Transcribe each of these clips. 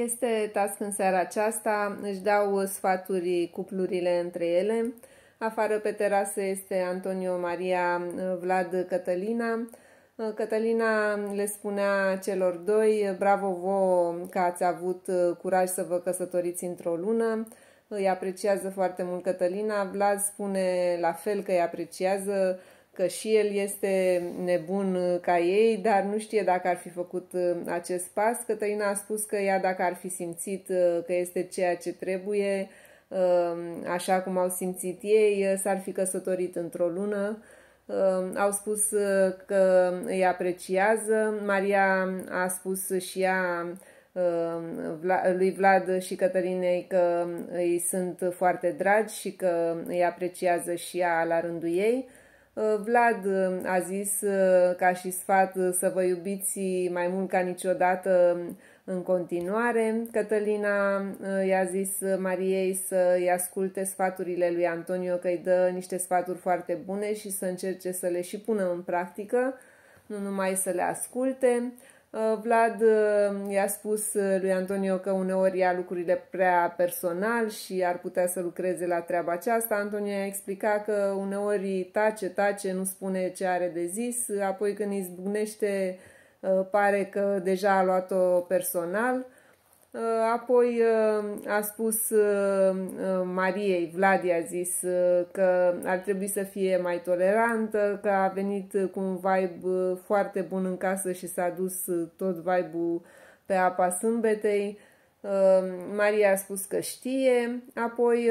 Este task în seara aceasta, își dau sfaturi cuplurile între ele. Afară pe terasă este Antonio Maria Vlad Cătălina. Cătălina le spunea celor doi, bravo vouă că ați avut curaj să vă căsătoriți într-o lună. Îi apreciază foarte mult Cătălina. Vlad spune la fel că îi apreciază că și el este nebun uh, ca ei, dar nu știe dacă ar fi făcut uh, acest pas. Cătăina a spus că ea dacă ar fi simțit uh, că este ceea ce trebuie, um, așa cum au simțit ei, s-ar fi căsătorit într-o lună. Um, au spus că îi apreciază. Maria a spus și ea um, lui Vlad și Cătălinei că îi sunt foarte dragi și că îi apreciază și ea la rândul ei. Uh, Vlad uh, a zis uh, ca și sfat să vă iubiți mai mult ca niciodată um, în continuare. Cătălina i-a zis Mariei să-i asculte sfaturile lui Antonio, că îi dă niște sfaturi foarte bune și să încerce să le și pună în practică, nu numai să le asculte. Uh, Vlad uh, i-a spus uh, lui Antonio că uneori ia lucrurile prea personal și ar putea să lucreze la treaba aceasta. Antonio i-a explicat că uneori tace, tace, nu spune ce are de zis, apoi când îi zbucnește pare că deja a luat-o personal. Uh, apoi uh, a spus uh, Mariei, Vladi a zis că ar trebui să fie mai tolerantă, că a venit cu un vibe foarte bun în casă și s-a dus tot vibe-ul pe apa sâmbetei. Maria a spus că știe, apoi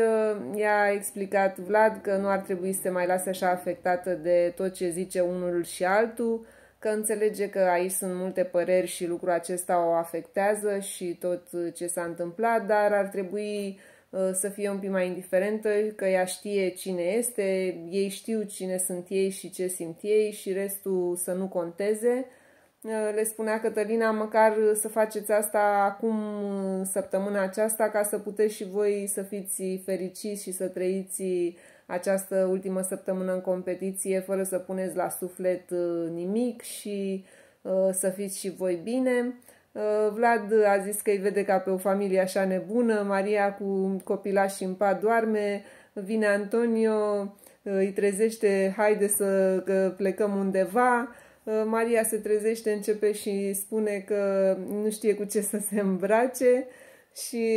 i-a explicat Vlad că nu ar trebui să se mai lase așa afectată de tot ce zice unul și altul, că înțelege că aici sunt multe păreri și lucrul acesta o afectează și tot ce s-a întâmplat, dar ar trebui uh, să fie un pic mai indiferentă, că ea știe cine este, ei știu cine sunt ei și ce simt ei și restul să nu conteze. Uh, le spunea Cătălina, măcar să faceți asta acum, uh, săptămâna aceasta, ca să puteți și voi să fiți fericiți și să trăiți această ultimă săptămână în competiție fără să puneți la suflet uh, nimic și uh, să fiți și voi bine. Uh, Vlad a zis că îi vede ca pe o familie așa nebună, Maria cu și în pat doarme, vine Antonio, îi trezește, haide să plecăm undeva, Maria se trezește, începe și spune că nu știe cu ce să se îmbrace, și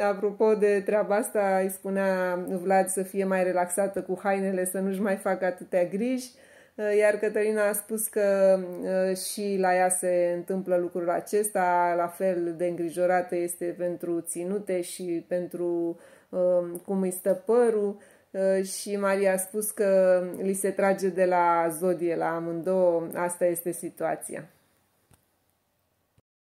apropo de treaba asta, îi spunea Vlad să fie mai relaxată cu hainele, să nu-și mai facă atâtea griji. Uh, iar Cătălina a spus că uh, și la ea se întâmplă lucrul acesta, la fel de îngrijorată este pentru ținute și pentru uh, cum îi stă părul și Maria a spus că li se trage de la zodie la amândouă, asta este situația.